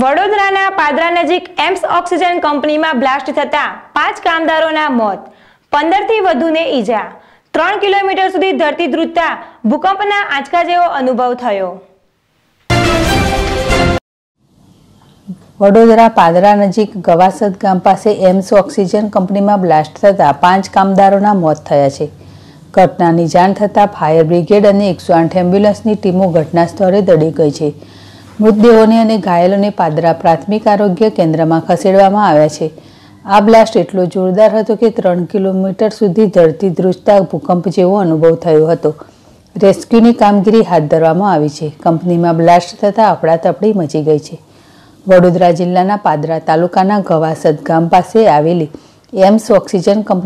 વડોદરાના પાદરા નજીક AIIMS oxygen કંપનીમાં બ્લાસ્ટ થતા પાંચ કામદારોના મોત પંદરથી વધુને ઈજા ત્રણ કિલોમીટર સુધી ધરતી ધ્રુજતા ભૂકંપના આંચકા જેવો અનુભવ થયો વડોદરા પાદરા નજીક ગવાસદ ગામ પાસે એમ્સ ઓક્સિજન કંપનીમાં બ્લાસ્ટ થતા પાંચ કામદારોના મોત થયા છે ઘટનાની જાણ થતાં ફાયર બ્રિગેડ અને એકસો આઠ એમ્બ્યુલન્સની ટીમો ઘટના સ્થળે દડી ગઈ છે મૃતદેહોને અને ઘાયલોને પાદરા પ્રાથમિક આરોગ્ય કેન્દ્રમાં ખસેડવામાં આવ્યા છે આ બ્લાસ્ટ એટલો જોરદાર હતો કે ત્રણ કિલોમીટર સુધી ધરતી ધ્રુજતા ભૂકંપ જેવો અનુભવ થયો હતો રેસ્ક્યુની કામગીરી હાથ ધરવામાં આવી છે કંપનીમાં બ્લાસ્ટ થતાં તફડી મચી ગઈ છે વડોદરા જિલ્લાના પાદરા તાલુકાના ગવાસદ ગામ પાસે આવેલી એમ્સ ઓક્સિજન કંપની